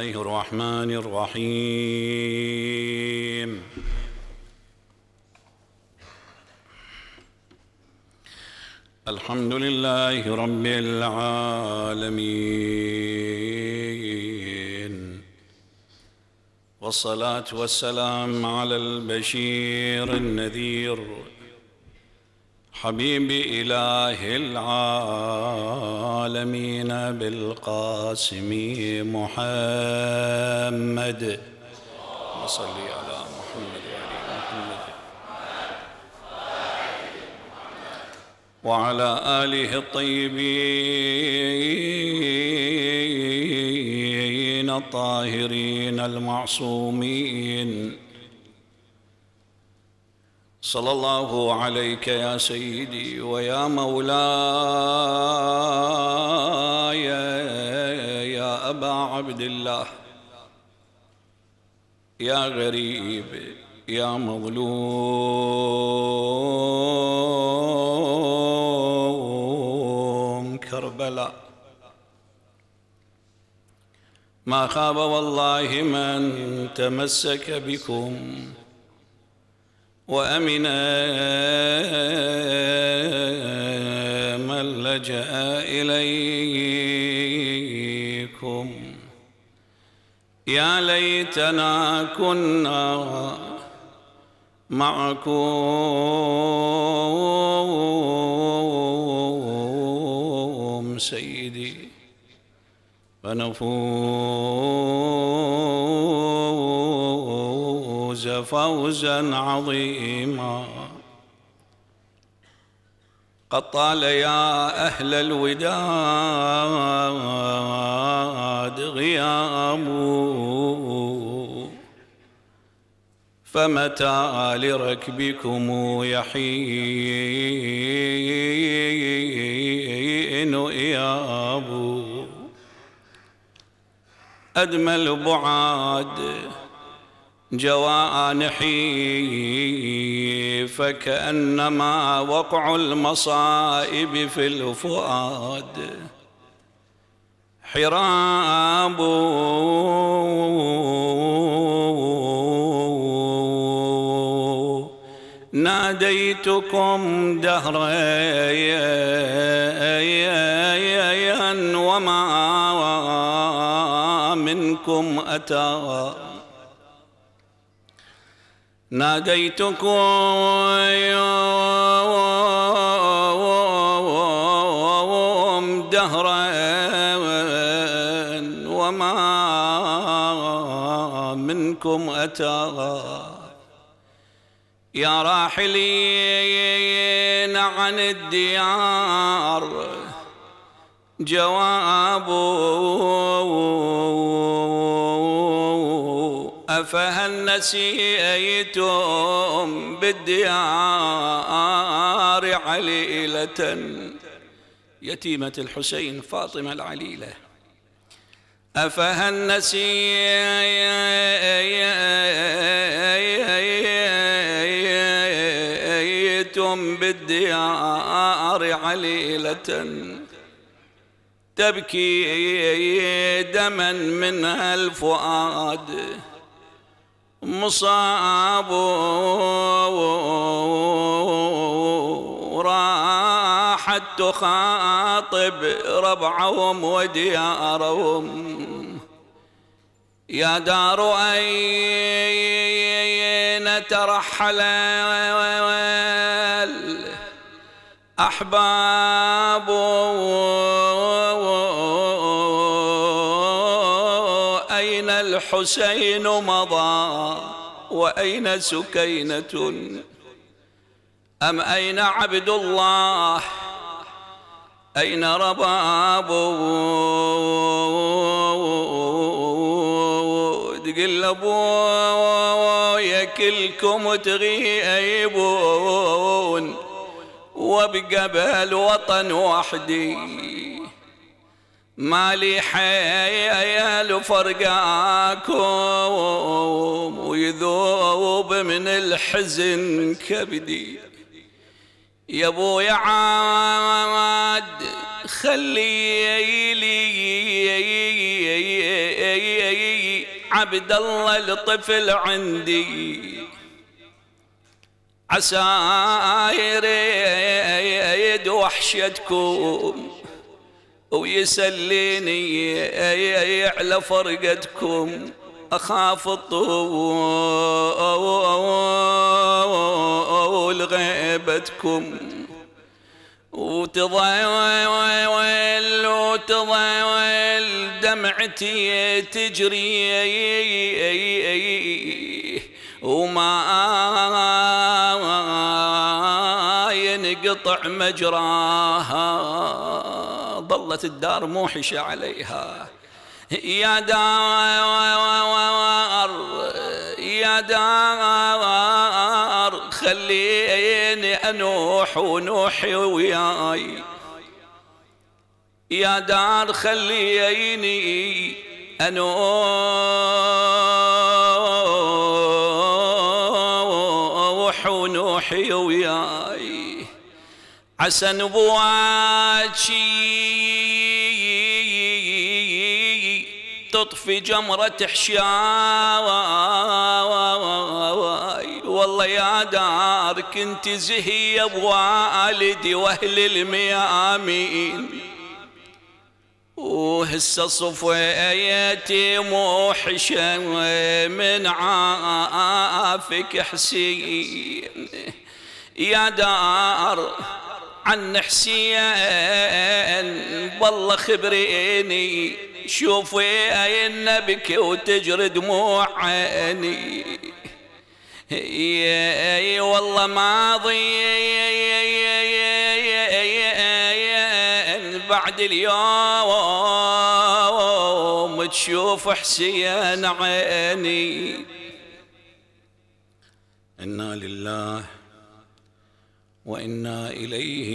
الله الرحمن الرحيم الحمد لله رب العالمين والصلاه والسلام على البشير النذير حبيب إله العالمين بالقاسم محمد صل على محمد وعلى محمد وعلى آله الطيبين الطاهرين المعصومين صلى الله عليك يا سيدي ويا مولاي يا ابا عبد الله يا غريب يا مظلوم كربلاء ما خاب والله من تمسك بكم وامنا من لجا اليكم يا ليتنا كنا معكم سيدي فنفوز فوزا عظيما قد طال يا أهل الوداد غياب فمتى لركبكم يحين إياب أدمى البعاد جوانحي فكأنما وقع المصائب في الفؤاد حراب ناديتكم دهريا وما منكم أتى ناديتكم دهرا وما منكم أتى يا راحلين عن الديار جواب أفهل نسيتم بالديار عليلة يتيمة الحسين فاطمة العليلة أفهل نسيتم بالديار عليلة تبكي دما من الفؤاد مصاب وراحت تخاطب ربعهم وديارهم يا دار أين ترحل الأحباب الحسين مضى وأين سكينة أم أين عبد الله أين رباب تقل أبويا كلكم تغيبون وابقى بهالوطن وحدي مالي حيل فرقاكم ويذوب من الحزن كبدي يا يا عاد خلي عبد الله الطفل عندي عسى يريد وحشتكم ويسليني على فرقتكم أخاف الطول غيبتكم وتضيل وتضيل دمعتي تجري وما ينقطع مجراها ظلت الدار موحشة عليها يا دار يا دار خليني أنوح ونوحي وياي يا دار خليني أنوح حسن بواجي تطفي جمرة حشاواي والله يا دار كنت زهي بوالدي واهل الميامين وهسه صفيتي موحشة من عافك حسين يا دار عن حسين والله خبريني شوفي اين بك وتجري دموع عيني اي والله ماضي بعد اليوم تشوف حسين عيني انا لله وانا اليه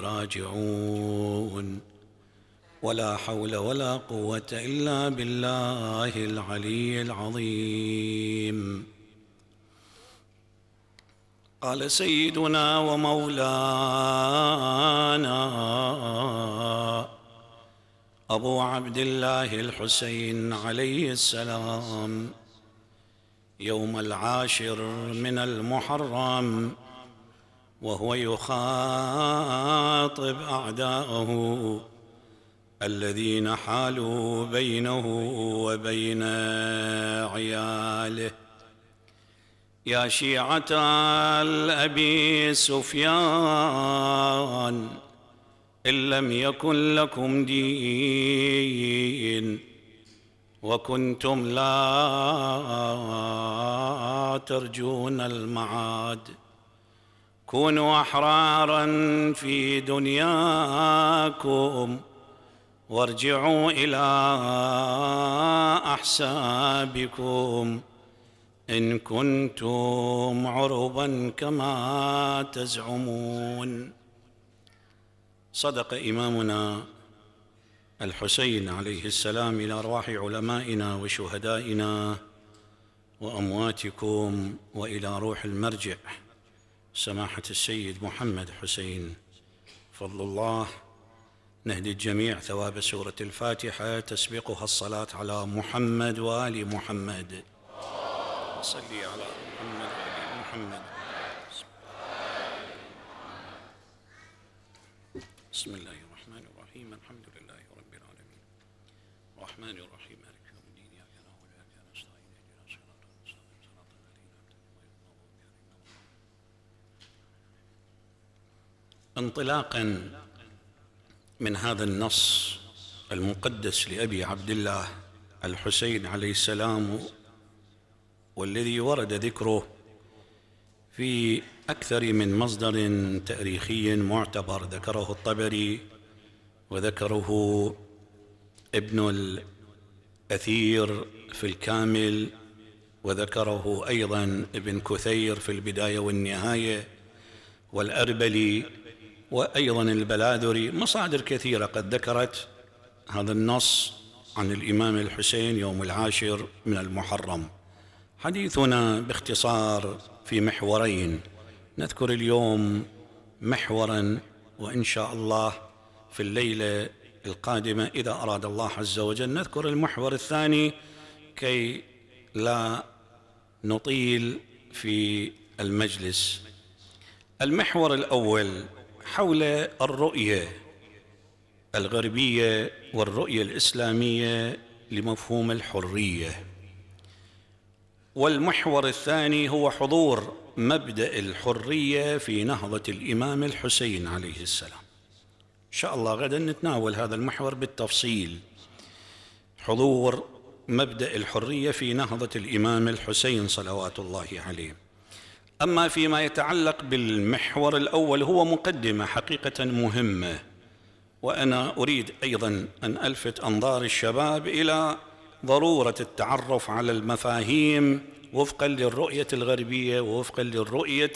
راجعون ولا حول ولا قوه الا بالله العلي العظيم قال سيدنا ومولانا ابو عبد الله الحسين عليه السلام يوم العاشر من المحرم وهو يخاطب اعداءه الذين حالوا بينه وبين عياله يا شيعه الابي سفيان ان لم يكن لكم دين وكنتم لا ترجون المعاد كونوا احرارا في دنياكم وارجعوا الى احسابكم ان كنتم عربا كما تزعمون صدق امامنا الحسين عليه السلام الى ارواح علمائنا وشهدائنا وامواتكم والى روح المرجع سماحه السيد محمد حسين فضل الله نهدي الجميع ثواب سوره الفاتحه تسبقها الصلاه على محمد وال محمد صلي على محمد محمد بسم الله انطلاقا من هذا النص المقدس لأبي عبد الله الحسين عليه السلام والذي ورد ذكره في أكثر من مصدر تاريخي معتبر ذكره الطبري وذكره ابن الأثير في الكامل وذكره أيضا ابن كثير في البداية والنهاية والأربلي وأيضا البلاذري مصادر كثيرة قد ذكرت هذا النص عن الإمام الحسين يوم العاشر من المحرم حديثنا باختصار في محورين نذكر اليوم محورا وإن شاء الله في الليلة القادمة إذا أراد الله عز وجل نذكر المحور الثاني كي لا نطيل في المجلس المحور الأول حول الرؤية الغربية والرؤية الإسلامية لمفهوم الحرية والمحور الثاني هو حضور مبدأ الحرية في نهضة الإمام الحسين عليه السلام إن شاء الله غدا نتناول هذا المحور بالتفصيل حضور مبدأ الحرية في نهضة الإمام الحسين صلوات الله عليه أما فيما يتعلق بالمحور الأول هو مقدمة حقيقة مهمة وأنا أريد أيضا أن ألفت أنظار الشباب إلى ضرورة التعرف على المفاهيم وفقا للرؤية الغربية ووفقا للرؤية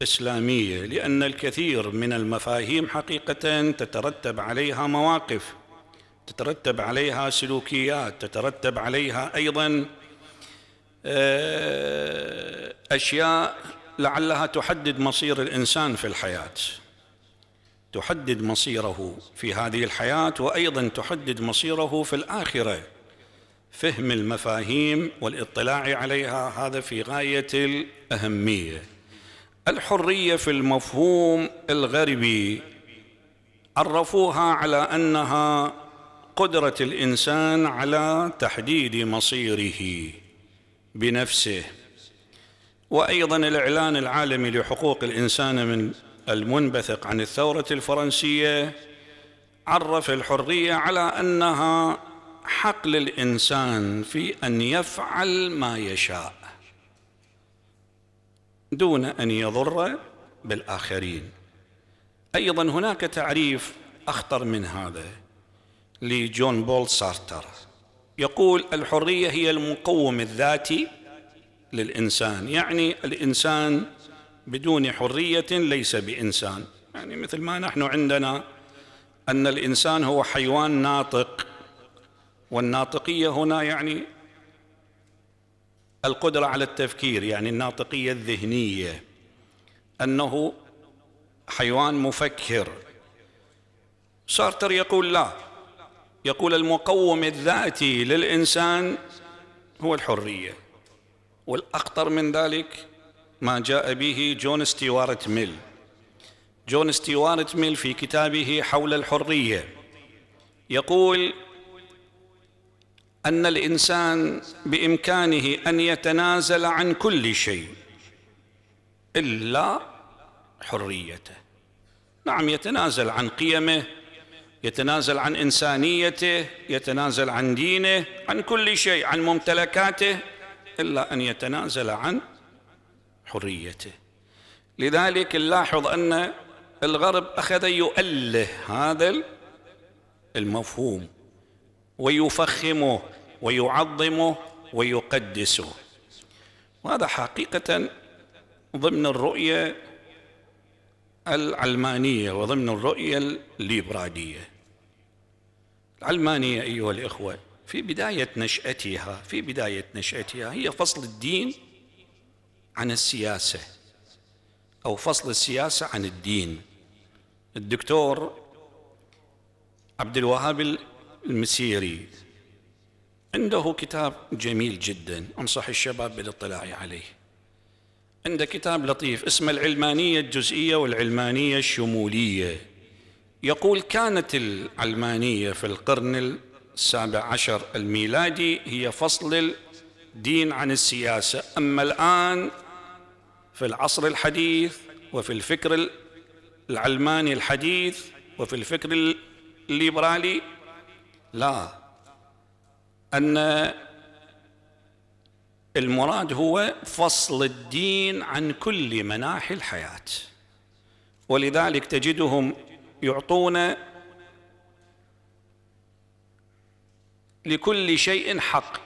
الإسلامية لأن الكثير من المفاهيم حقيقة تترتب عليها مواقف تترتب عليها سلوكيات تترتب عليها أيضا آه، اشياء لعلها تحدد مصير الانسان في الحياه تحدد مصيره في هذه الحياه وايضا تحدد مصيره في الاخره فهم المفاهيم والاطلاع عليها هذا في غايه الاهميه الحريه في المفهوم الغربي عرفوها على انها قدره الانسان على تحديد مصيره بنفسه وايضا الاعلان العالمي لحقوق الانسان من المنبثق عن الثوره الفرنسيه عرف الحريه على انها حق للانسان في ان يفعل ما يشاء دون ان يضر بالاخرين ايضا هناك تعريف اخطر من هذا لجون بول سارتر يقول الحريه هي المقوم الذاتي للانسان يعني الانسان بدون حريه ليس بانسان يعني مثل ما نحن عندنا ان الانسان هو حيوان ناطق والناطقيه هنا يعني القدره على التفكير يعني الناطقيه الذهنيه انه حيوان مفكر سارتر يقول لا يقول المقوم الذاتي للإنسان هو الحرية والأخطر من ذلك ما جاء به جون ستيوارت ميل جون ستيوارت ميل في كتابه حول الحرية يقول أن الإنسان بإمكانه أن يتنازل عن كل شيء إلا حريته نعم يتنازل عن قيمه يتنازل عن انسانيته يتنازل عن دينه عن كل شيء عن ممتلكاته الا ان يتنازل عن حريته لذلك نلاحظ ان الغرب اخذ يؤله هذا المفهوم ويفخمه ويعظمه ويقدسه وهذا حقيقه ضمن الرؤيه العلمانيه وضمن الرؤيه الليبراليه العلمانية أيها الإخوة في بداية نشأتها في بداية نشأتها هي فصل الدين عن السياسة أو فصل السياسة عن الدين الدكتور عبد الوهاب المسيري عنده كتاب جميل جدا أنصح الشباب بالاطلاع عليه عنده كتاب لطيف اسمه العلمانية الجزئية والعلمانية الشمولية يقول كانت العلمانية في القرن السابع عشر الميلادي هي فصل الدين عن السياسة أما الآن في العصر الحديث وفي الفكر العلماني الحديث وفي الفكر الليبرالي لا أن المراد هو فصل الدين عن كل مناحي الحياة ولذلك تجدهم يعطون لكل شيء حق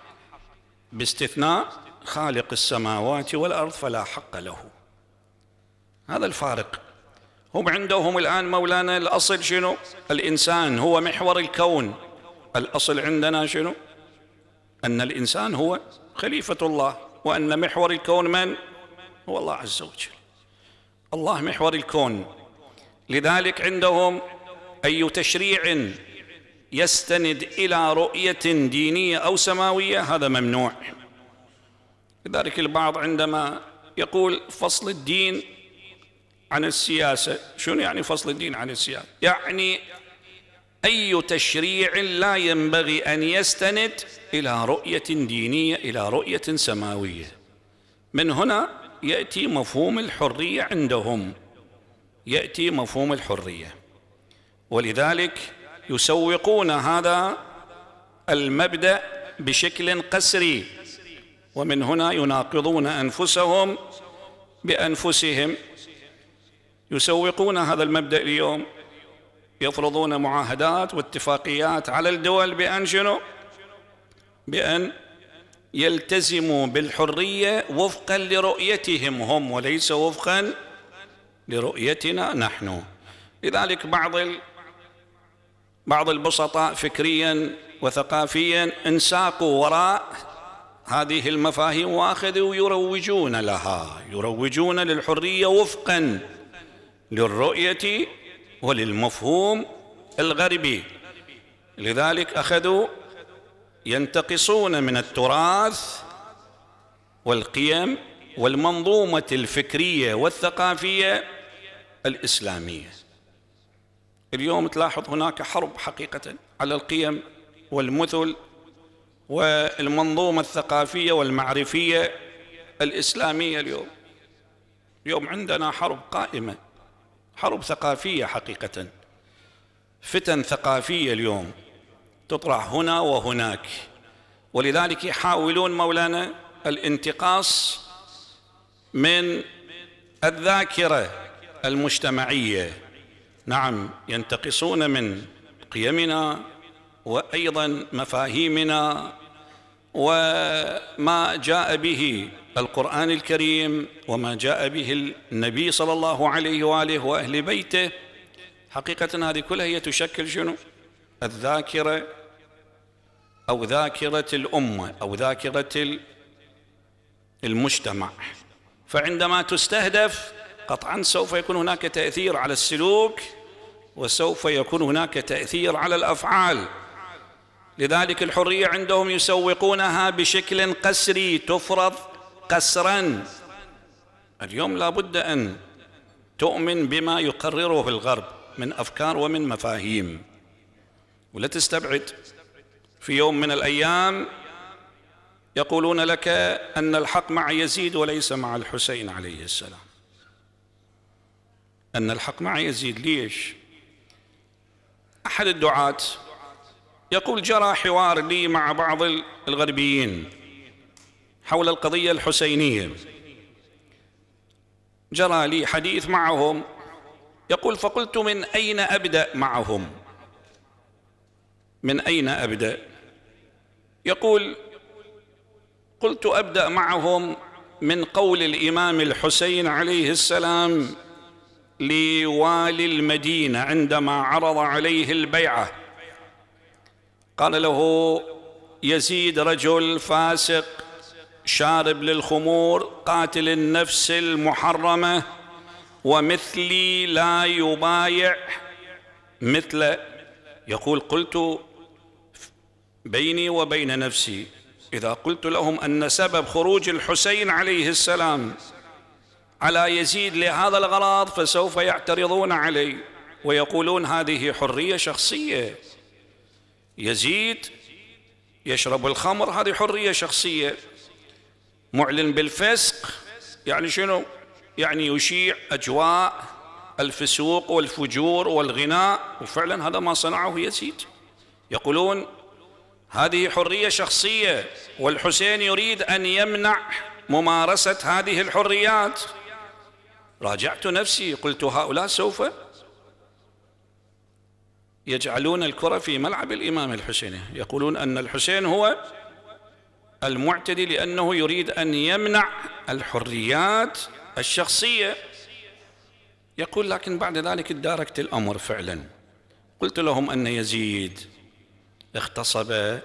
باستثناء خالق السماوات والارض فلا حق له هذا الفارق هم عندهم الان مولانا الاصل شنو الانسان هو محور الكون الاصل عندنا شنو ان الانسان هو خليفه الله وان محور الكون من هو الله عز وجل الله محور الكون لذلك عندهم اي تشريع يستند الى رؤيه دينيه او سماويه هذا ممنوع لذلك البعض عندما يقول فصل الدين عن السياسه شنو يعني فصل الدين عن السياسه يعني اي تشريع لا ينبغي ان يستند الى رؤيه دينيه الى رؤيه سماويه من هنا ياتي مفهوم الحريه عندهم يأتي مفهوم الحرية ولذلك يسوقون هذا المبدأ بشكل قسري ومن هنا يناقضون أنفسهم بأنفسهم يسوقون هذا المبدأ اليوم يفرضون معاهدات واتفاقيات على الدول بأن شنو؟ بأن يلتزموا بالحرية وفقا لرؤيتهم هم وليس وفقا لرؤيتنا نحن لذلك بعض ال... بعض البسطاء فكريا وثقافيا انساقوا وراء هذه المفاهيم واخذوا يروجون لها يروجون للحريه وفقا للرؤيه وللمفهوم الغربي لذلك اخذوا ينتقصون من التراث والقيم والمنظومه الفكريه والثقافيه الإسلامية اليوم تلاحظ هناك حرب حقيقة على القيم والمثل والمنظومة الثقافية والمعرفية الإسلامية اليوم اليوم عندنا حرب قائمة حرب ثقافية حقيقة فتن ثقافية اليوم تطرح هنا وهناك ولذلك يحاولون مولانا الانتقاص من الذاكرة المجتمعيه نعم ينتقصون من قيمنا وايضا مفاهيمنا وما جاء به القران الكريم وما جاء به النبي صلى الله عليه واله واهل بيته حقيقه هذه كلها هي تشكل شنو الذاكره او ذاكره الامه او ذاكره المجتمع فعندما تستهدف قطعا سوف يكون هناك تأثير على السلوك وسوف يكون هناك تأثير على الأفعال لذلك الحرية عندهم يسوقونها بشكل قسري تفرض قسرا اليوم لا بد أن تؤمن بما يقرره الغرب من أفكار ومن مفاهيم ولا تستبعد في يوم من الأيام يقولون لك أن الحق مع يزيد وليس مع الحسين عليه السلام أن الحق مع يزيد ليش أحد الدعاة يقول جرى حوار لي مع بعض الغربيين حول القضية الحسينية جرى لي حديث معهم يقول فقلت من أين أبدأ معهم من أين أبدأ يقول قلت أبدأ معهم من قول الإمام الحسين عليه السلام لوالي المدينه عندما عرض عليه البيعه قال له يزيد رجل فاسق شارب للخمور قاتل النفس المحرمه ومثلي لا يبايع مثل يقول قلت بيني وبين نفسي اذا قلت لهم ان سبب خروج الحسين عليه السلام على يزيد لهذا الغرض فسوف يعترضون عليه ويقولون هذه حرية شخصية يزيد يشرب الخمر هذه حرية شخصية معلن بالفسق يعني شنو يعني يشيع أجواء الفسوق والفجور والغناء وفعلا هذا ما صنعه يزيد يقولون هذه حرية شخصية والحسين يريد أن يمنع ممارسة هذه الحريات راجعت نفسي قلت هؤلاء سوف يجعلون الكرة في ملعب الإمام الحسين يقولون أن الحسين هو المعتدي لأنه يريد أن يمنع الحريات الشخصية يقول لكن بعد ذلك اداركت الأمر فعلا قلت لهم أن يزيد اغتصب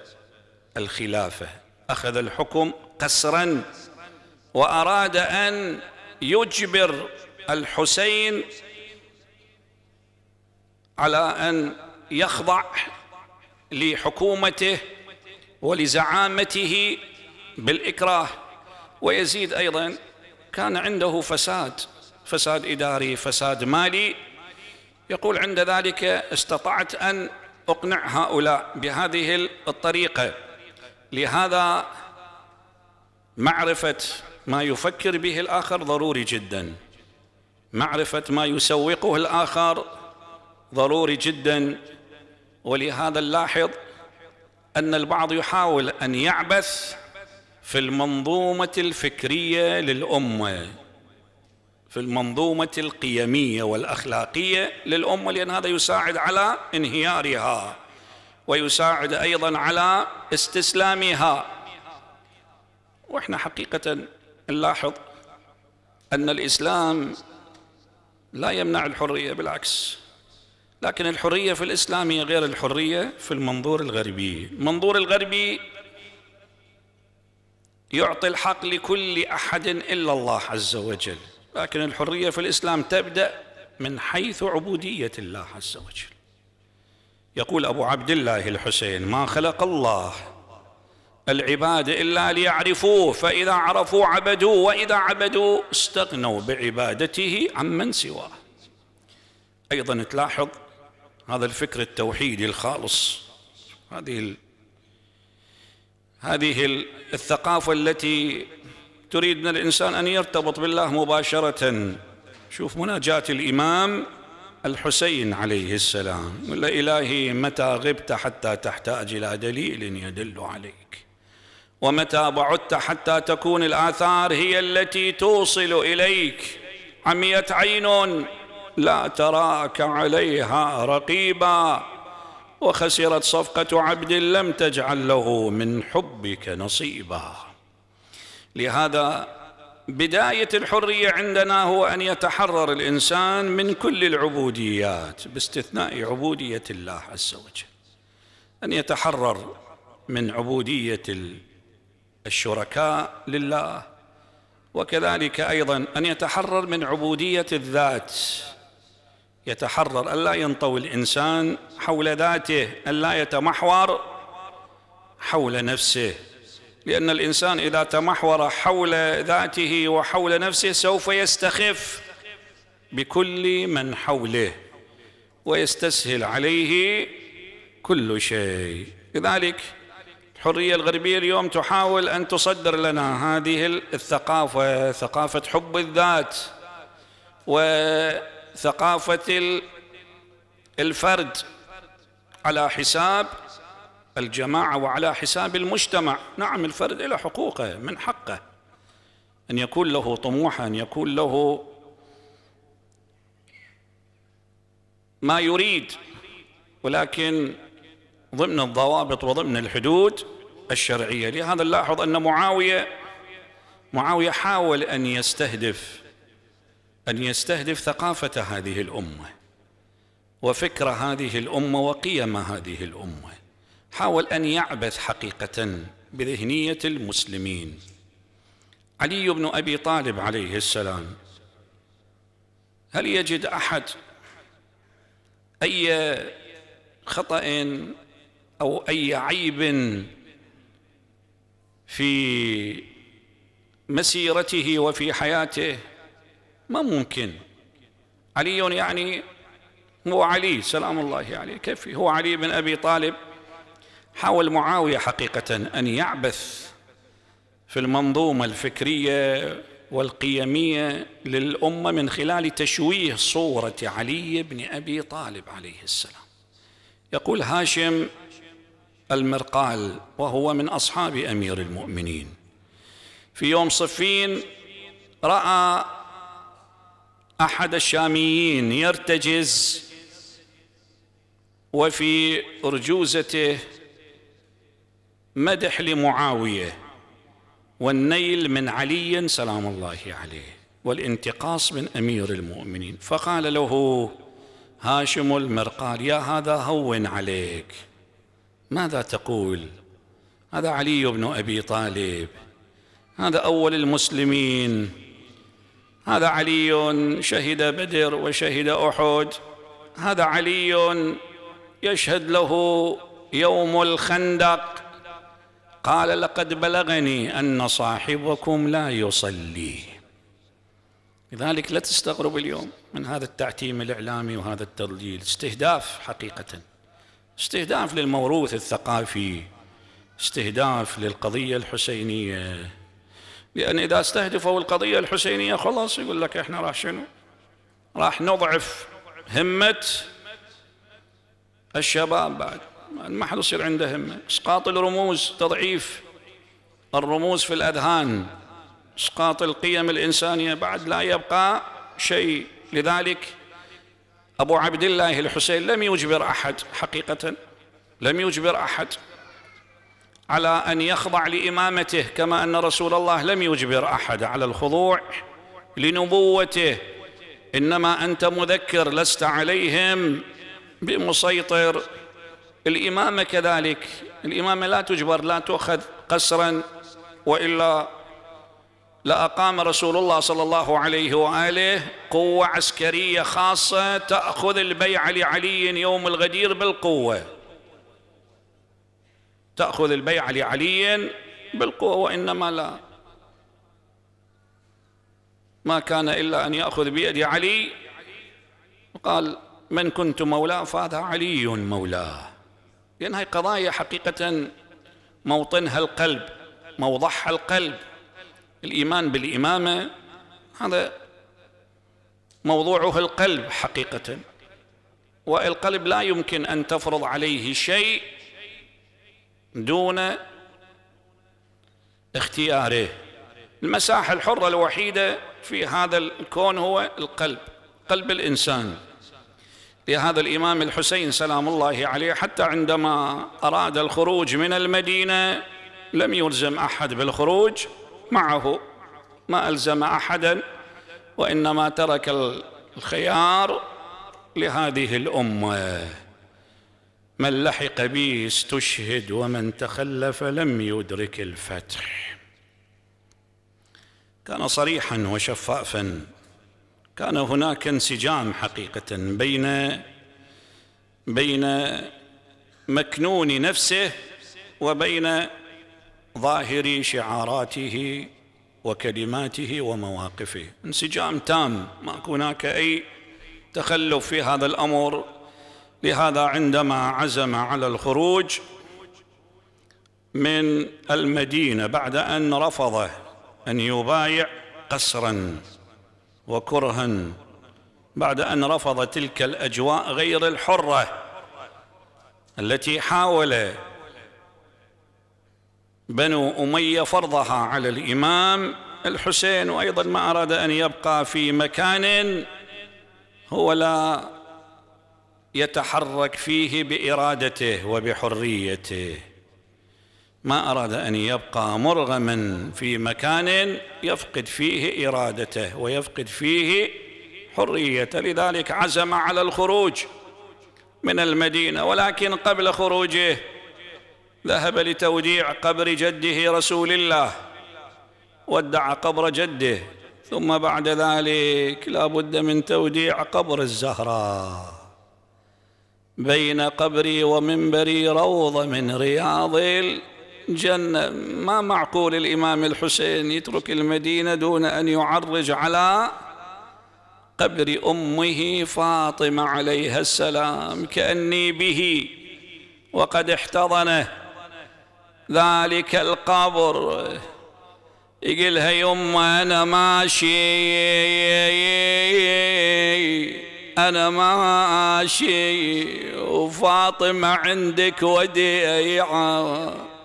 الخلافة أخذ الحكم قسرا وأراد أن يجبر الحسين على ان يخضع لحكومته ولزعامته بالاكراه ويزيد ايضا كان عنده فساد فساد اداري فساد مالي يقول عند ذلك استطعت ان اقنع هؤلاء بهذه الطريقه لهذا معرفه ما يفكر به الآخر ضروري جدا معرفة ما يسوقه الآخر ضروري جدا ولهذا نلاحظ أن البعض يحاول أن يعبث في المنظومة الفكرية للأمة في المنظومة القيمية والأخلاقية للأمة لأن هذا يساعد على انهيارها ويساعد أيضا على استسلامها واحنا حقيقة نلاحظ أن الإسلام لا يمنع الحرية بالعكس لكن الحرية في الإسلام هي غير الحرية في المنظور الغربي المنظور الغربي يعطي الحق لكل أحد إلا الله عز وجل لكن الحرية في الإسلام تبدأ من حيث عبودية الله عز وجل يقول أبو عبد الله الحسين ما خلق الله العباد إلا ليعرفوه فإذا عرفوا عبدوه وإذا عبدوا استغنوا بعبادته عمن سواه أيضا تلاحظ هذا الفكر التوحيدي الخالص هذه هذه الثقافة التي تريد من الإنسان أن يرتبط بالله مباشرة شوف مناجاة الإمام الحسين عليه السلام يقول إلهي متى غبت حتى تحتاج إلى دليل يدل عليك ومتى بعدت حتى تكون الآثار هي التي توصل إليك عميت عين لا تراك عليها رقيبا وخسرت صفقة عبد لم تجعل له من حبك نصيبا لهذا بداية الحرية عندنا هو أن يتحرر الإنسان من كل العبوديات باستثناء عبودية الله عز وجل أن يتحرر من عبودية الشركاء لله وكذلك ايضا ان يتحرر من عبوديه الذات يتحرر الا ينطوي الانسان حول ذاته الا يتمحور حول نفسه لان الانسان اذا تمحور حول ذاته وحول نفسه سوف يستخف بكل من حوله ويستسهل عليه كل شيء لذلك الحرية الغربية اليوم تحاول أن تصدر لنا هذه الثقافة ثقافة حب الذات وثقافة الفرد على حساب الجماعة وعلى حساب المجتمع نعم الفرد له حقوقه من حقه أن يكون له طموحا أن يكون له ما يريد ولكن ضمن الضوابط وضمن الحدود الشرعية لهذا نلاحظ أن معاوية معاوية حاول أن يستهدف أن يستهدف ثقافة هذه الأمة وفكر هذه الأمة وقيم هذه الأمة حاول أن يعبث حقيقة بذهنية المسلمين علي بن أبي طالب عليه السلام هل يجد أحد أي خطأ او اي عيب في مسيرته وفي حياته ما ممكن علي يعني هو علي سلام الله عليه كيف هو علي بن ابي طالب حاول معاويه حقيقه ان يعبث في المنظومه الفكريه والقيميه للامه من خلال تشويه صوره علي بن ابي طالب عليه السلام يقول هاشم المرقال وهو من أصحاب أمير المؤمنين في يوم صفين رأى أحد الشاميين يرتجز وفي رجوزته مدح لمعاوية والنيل من علي سلام الله عليه والانتقاص من أمير المؤمنين فقال له هاشم المرقال يا هذا هون عليك ماذا تقول هذا علي بن ابي طالب هذا اول المسلمين هذا علي شهد بدر وشهد احد هذا علي يشهد له يوم الخندق قال لقد بلغني ان صاحبكم لا يصلي لذلك لا تستغرب اليوم من هذا التعتيم الاعلامي وهذا التضليل استهداف حقيقه استهداف للموروث الثقافي استهداف للقضية الحسينية لأن إذا استهدفوا القضية الحسينية خلاص يقول لك إحنا راح شنو راح نضعف همة الشباب بعد ما حد يصير عنده همة إسقاط الرموز تضعيف الرموز في الأذهان إسقاط القيم الإنسانية بعد لا يبقى شيء لذلك أبو عبد الله الحسين لم يجبر أحد حقيقة لم يجبر أحد على أن يخضع لإمامته كما أن رسول الله لم يجبر أحد على الخضوع لنبوته إنما أنت مذكر لست عليهم بمسيطر الإمامة كذلك الإمامة لا تجبر لا تؤخذ قسرا وإلا لأقام رسول الله صلى الله عليه وآله قوة عسكرية خاصة تأخذ البيعة لعلي يوم الغدير بالقوة تأخذ البيعة لعلي بالقوة وإنما لا ما كان إلا أن يأخذ بيد علي وقال من كنت مولاه فهذا علي مولاه لأن هاي قضايا حقيقة موطنها القلب موضعها القلب الإيمان بالإمامة هذا موضوعه القلب حقيقة والقلب لا يمكن أن تفرض عليه شيء دون اختياره المساحة الحرة الوحيدة في هذا الكون هو القلب قلب الإنسان لهذا الإمام الحسين سلام الله عليه حتى عندما أراد الخروج من المدينة لم يلزم أحد بالخروج معه ما ألزم أحدا وإنما ترك الخيار لهذه الأمة من لحق بي استشهد ومن تخلف لم يدرك الفتح كان صريحا وشفافا كان هناك انسجام حقيقة بين بين مكنون نفسه وبين ظاهر شعاراته وكلماته ومواقفه انسجام تام ما هناك اي تخلف في هذا الامر لهذا عندما عزم على الخروج من المدينه بعد ان رفض ان يبايع قسرا وكرها بعد ان رفض تلك الاجواء غير الحره التي حاول بنو اميه فرضها على الامام الحسين وايضا ما اراد ان يبقى في مكان هو لا يتحرك فيه بارادته وبحريته ما اراد ان يبقى مرغما في مكان يفقد فيه ارادته ويفقد فيه حريته لذلك عزم على الخروج من المدينه ولكن قبل خروجه ذهب لتوديع قبر جده رسول الله ودع قبر جده ثم بعد ذلك لا بد من توديع قبر الزهراء بين قبري ومنبري روضة من رياض الجنة ما معقول الإمام الحسين يترك المدينة دون أن يعرج على قبر أمه فاطمة عليها السلام كأني به وقد احتضنه ذلك القبر يقلها يما أنا ماشي أنا ماشي وفاطمة عندك وديعة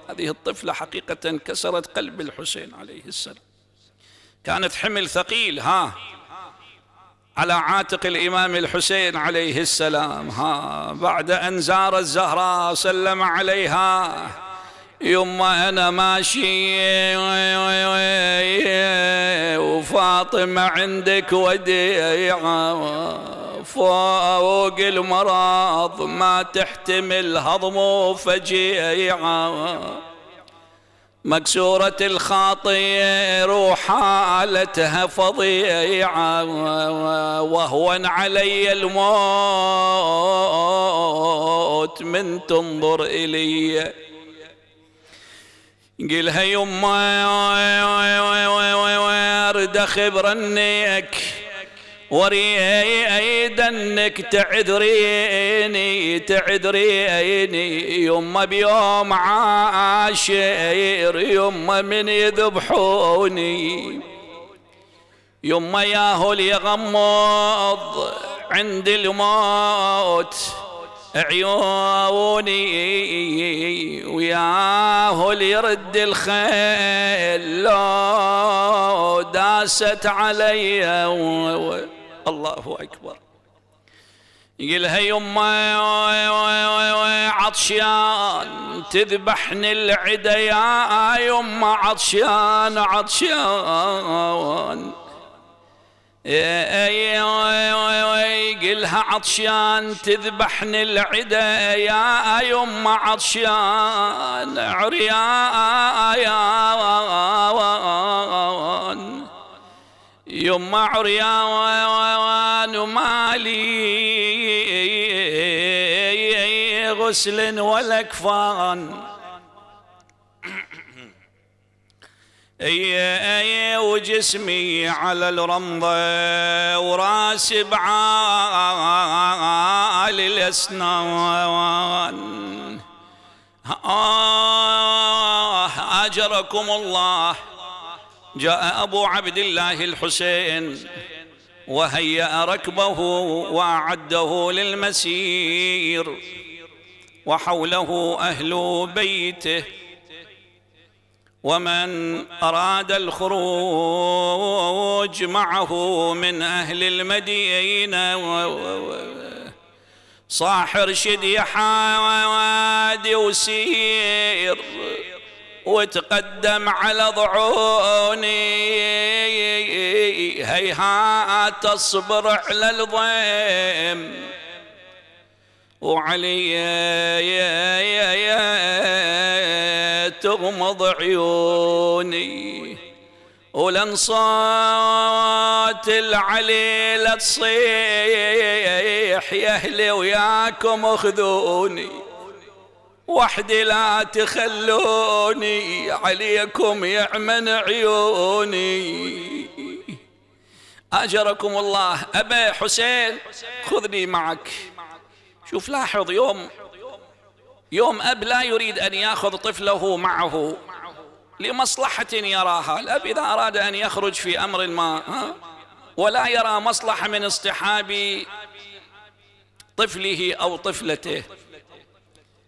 هذه الطفلة حقيقة كسرت قلب الحسين عليه السلام كانت حمل ثقيل ها على عاتق الإمام الحسين عليه السلام ها بعد أن زار الزهراء سلم عليها يما أنا ماشي وفاطمة عندك وديعة فوق المراض ما تحتمل هضم فجيعه مكسورة الخاطر وحالتها فظيعة وهون علي الموت من تنظر إليّ قلها يما ارد خبرنيك وريد انك تعذريني تعذريني يما بيوم عاشر يما من يذبحوني يما ياهل يغمض عند الموت عيوني وياه ليرد الخيل لو داست علي و... الله أكبر يقلها يما عطشان تذبحني العدا يا يما عطشان عطشان قلها عطشان تذبحني العدا يا يما عطشان عريان يما عريان ومالي غسل ولا كفان وجسمي على الرمضة وراسي بعالي الأسنان آه أجركم الله جاء أبو عبد الله الحسين وهيأ ركبه وأعده للمسير وحوله أهل بيته ومن أراد الخروج معه من أهل المدينة صاح ارشد يا حوادي وسير وتقدم على ضعوني هيهات تصبر على الضيم وعلي يا يا يا تغمض عيوني ولانصات العلي لا تصيح يا اهلي وياكم اخذوني وحدي لا تخلوني عليكم يعمن عيوني اجركم الله ابا حسين خذني معك شوف لاحظ يوم يوم أب لا يريد أن يأخذ طفله معه لمصلحة يراها الأب إذا أراد أن يخرج في أمر ما ولا يرى مصلحة من اصطحاب طفله أو طفلته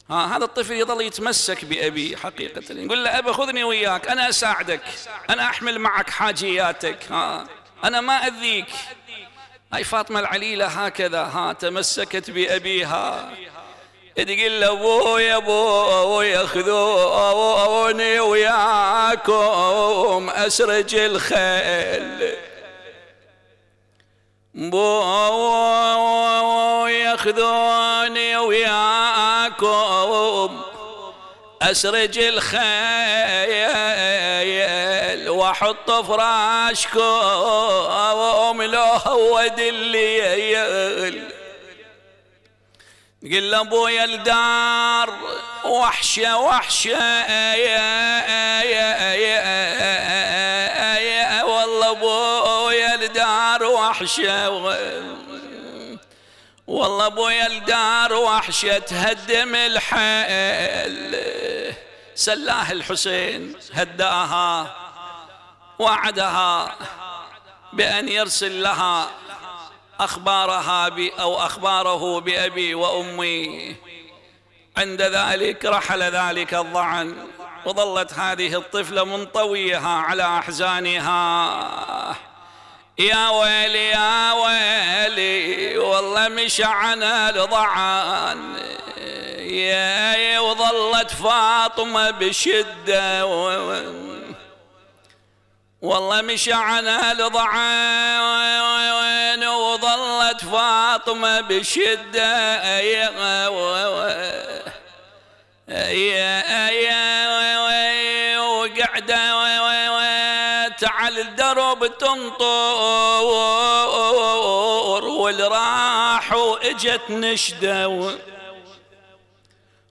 ها هذا الطفل يظل يتمسك بأبي حقيقة يقول له أبي خذني وياك أنا أساعدك أنا أحمل معك حاجياتك ها أنا ما أذيك أي فاطمة العليلة هكذا ها تمسكت بأبيها تقول ابوي ابوي خذوني وياكم اسرج الخيل بوي خذوني وياكم اسرج الخيل واحط فراشكم لو الليل قل له ابويا الدار وحشه وحشه يا يا يا يا والله ابويا الدار وحشه والله ابويا الدار وحشه تهدم الحيل سلاه الحسين هداها وعدها بان يرسل لها أخبارها أو أخباره بأبي وأمي عند ذلك رحل ذلك الظعن وظلت هذه الطفلة منطويها على أحزانها يا ويلي يا ويلي والله عنا الضعان يا وظلت فاطمة بشدة والله عنا الضعان فاطمة بشدة يا يا يا وقعدة على الدرب تنطور والراح واجت نشدة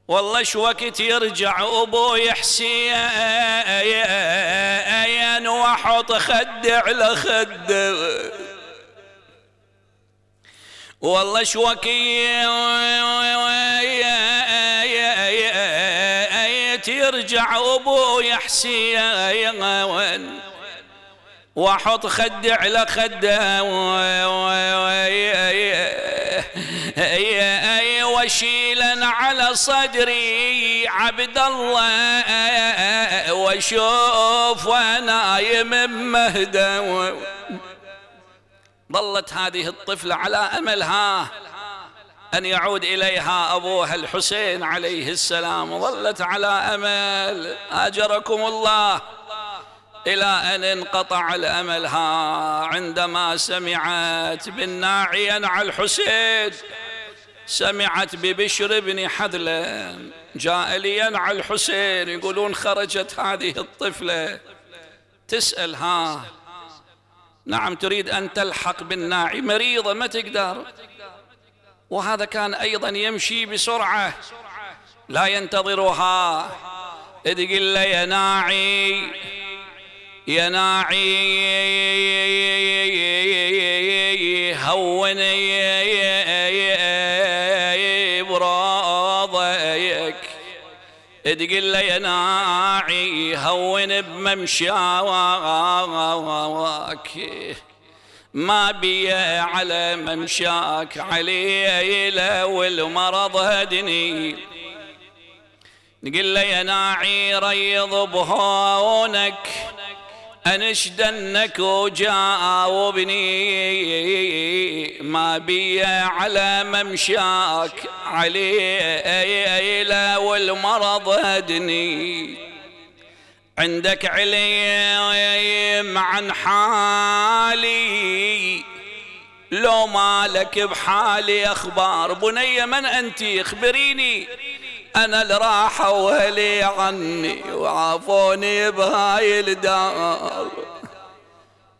والله شو وقت يرجع ابوي حسين واحط خد على خده والله شوكي ترجع آية ابويا حسين واحط خد على خده وشيلا على صدري عبد الله وشوف وانا نايم مهدى ظلت هذه الطفلة على أمل ها أن يعود إليها أبوها الحسين عليه السلام ظلت على أمل أجركم الله إلى أن انقطع الأمل ها عندما سمعت بالناعي على الحسين سمعت ببشر بن حذلم جاء لينع الحسين يقولون خرجت هذه الطفلة تسأل ها نعم تريد أن تلحق بالناعي مريضة ما تقدر وهذا كان أيضا يمشي بسرعة لا ينتظرها تقول له يا ناعي يا ناعي هوني تقول لي ناعي هون بممشاك ما بي على ممشاك علي والمرض هدني نقل لي ناعي ريض بهونك أنشدنك وجاء وابني ما بي على ممشاك علي أي لا والمرض هدني عندك عليم عن حالي لو مالك بحالي أخبار بني من أنت اخبريني أنا اللي راحوا أهلي عني وعافوني بهاي الدار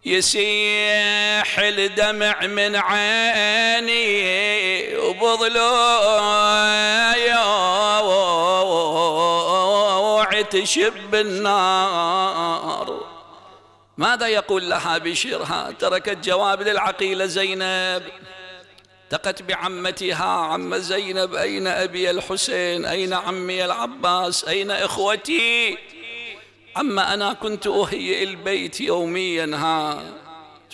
يسيح الدمع من عيني وبضلوعي تشب النار ماذا يقول لها بشرها تركت جواب للعقيلة زينب التقت بعمتها عم زينب أين أبي الحسين أين عمي العباس أين إخوتي أما أنا كنت أهيئ البيت يوميا ها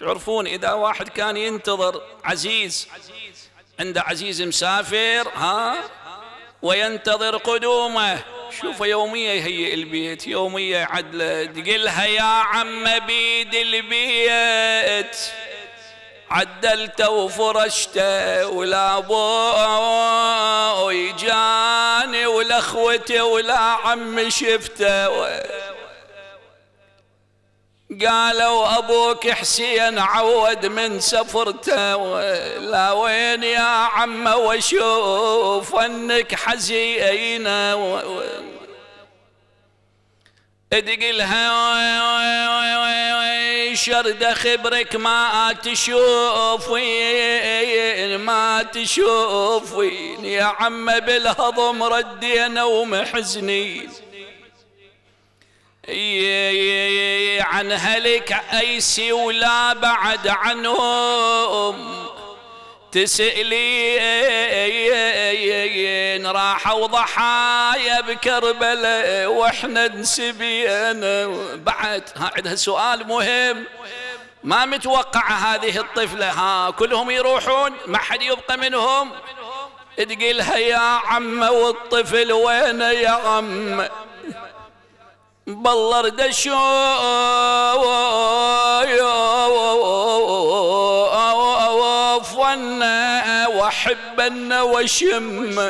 تعرفون إذا واحد كان ينتظر عزيز عند عزيز مسافر ها وينتظر قدومه شوف يومية يهيئ البيت يومية عدلة تقلها يا عم بيد البيت عدلت وفرشت ولا ابوي جاني ولا اخوتي ولا عمي شفته قالوا ابوك حسين عود من سفرته لا وين يا عمه واشوف انك حزينه ادق الهوى شرد خبرك ما تشوفين ما تشوفين يا عم بالهضم ردينا ومحزنين عن هلك أيسي ولا بعد عنهم تسألين راحوا ضحايا بكربلاء واحنا نسبينا بعد عندها سؤال مهم ما متوقع هذه الطفلة ها كلهم يروحون ما حد يبقى منهم تقيلها يا عم والطفل وين يا عم بالله ردشوا أحبن وشم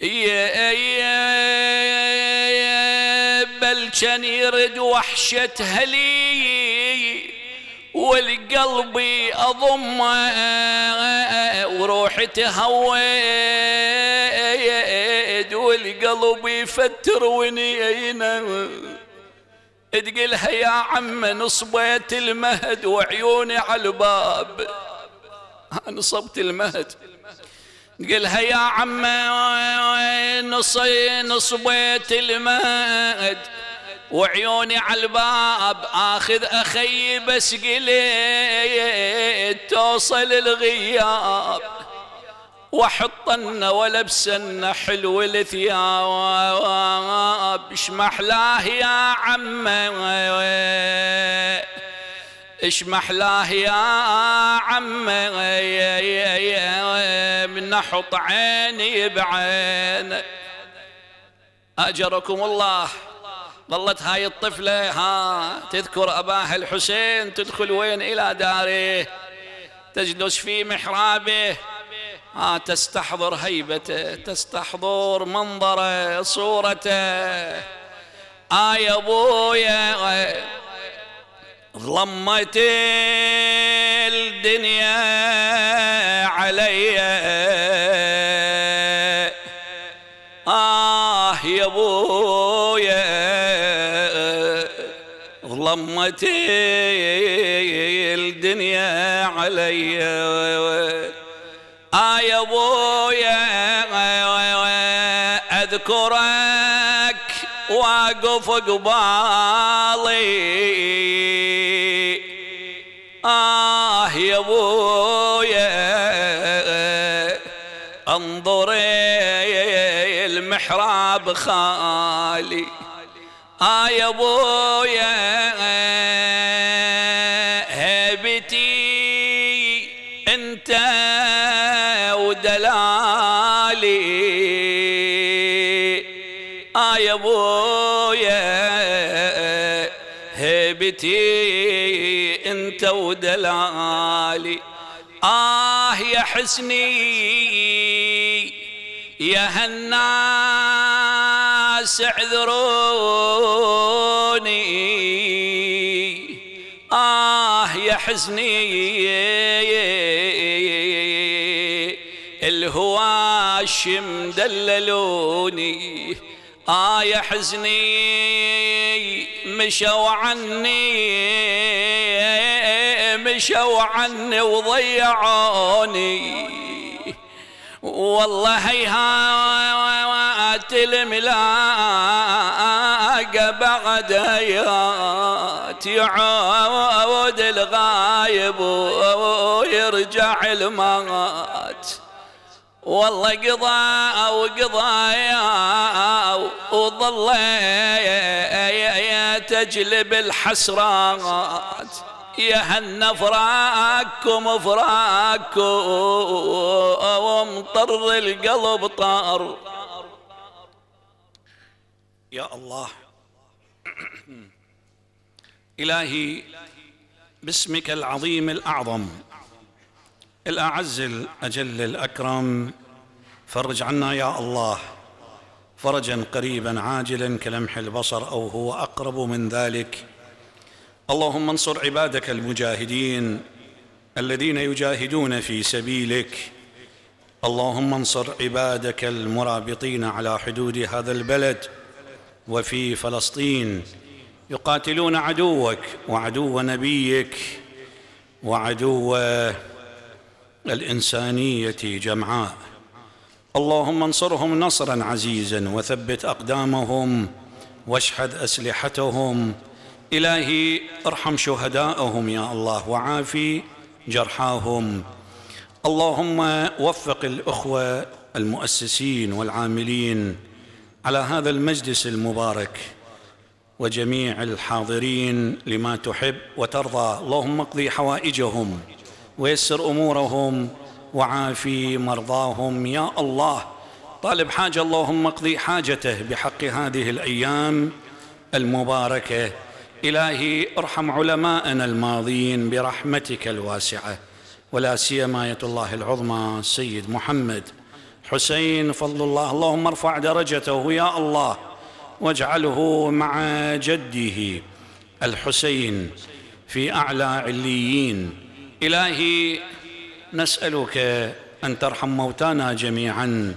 يا يا بل كان يرد وحشة هلي والقلبي أضمه وروحي تهويد والقلب يفتر ونينا تقلها يا عم نصبيت المهد وعيوني على الباب نصبت المهد قلها يا عمي نصي نصبيت المهد وعيوني على الباب اخذ اخي بس قليت توصل الغياب وحطن ولبسن حلو الثياب اشمح يا عمي اشمح محلاه يا عم نحط عيني بعين أجركم الله ظلت هاي الطفلة ها تذكر أباها الحسين تدخل وين إلى داره تجلس في محرابه ها تستحضر هيبته تستحضر منظره صورته آه يا أبويا ظلمت الدنيا علي آه يا بويا ظلمت الدنيا علي آه يا بويا قف قبالي آه يا بويا انظري المحراب خالي آه يا بويا بتي انت ودلالي آه يا حسني يا هالناس اعذروني آه يا حزني الهواشم دللوني آه يا حزني مشوا عني مشوا عني وضيعوني والله هيهات الملاقى بعد هيات يعود الغايب ويرجع المات والله قضى قضاء يا يا تجلب الحسرات يا هالنفراكم فراكم ومطر القلب طار يا الله إلهي باسمك العظيم الأعظم الأعز الأجل الأكرم فرج عنا يا الله فرجا قريبا عاجلا كلمح البصر أو هو أقرب من ذلك اللهم انصر عبادك المجاهدين الذين يجاهدون في سبيلك اللهم انصر عبادك المرابطين على حدود هذا البلد وفي فلسطين يقاتلون عدوك وعدو نبيك وعدو الانسانيه جمعاء اللهم انصرهم نصرا عزيزا وثبت اقدامهم واشحذ اسلحتهم الهي ارحم شهداءهم يا الله وعافي جرحاهم اللهم وفق الاخوه المؤسسين والعاملين على هذا المجلس المبارك وجميع الحاضرين لما تحب وترضى اللهم اقضي حوائجهم ويسر امورهم وعافي مرضاهم يا الله طالب حاجه اللهم اقضي حاجته بحق هذه الايام المباركه الهي ارحم علماءنا الماضين برحمتك الواسعه ولا سيما ايه الله العظمى سيد محمد حسين فضل الله اللهم ارفع درجته يا الله واجعله مع جده الحسين في اعلى عليين إلهي نسألك أن ترحم موتانا جميعا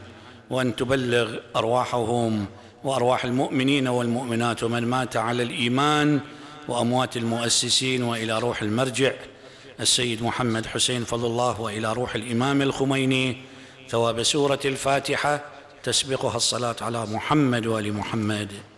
وأن تبلغ أرواحهم وأرواح المؤمنين والمؤمنات ومن مات على الإيمان وأموات المؤسسين وإلى روح المرجع السيد محمد حسين فضل الله وإلى روح الإمام الخميني ثواب سورة الفاتحة تسبقها الصلاة على محمد وآل محمد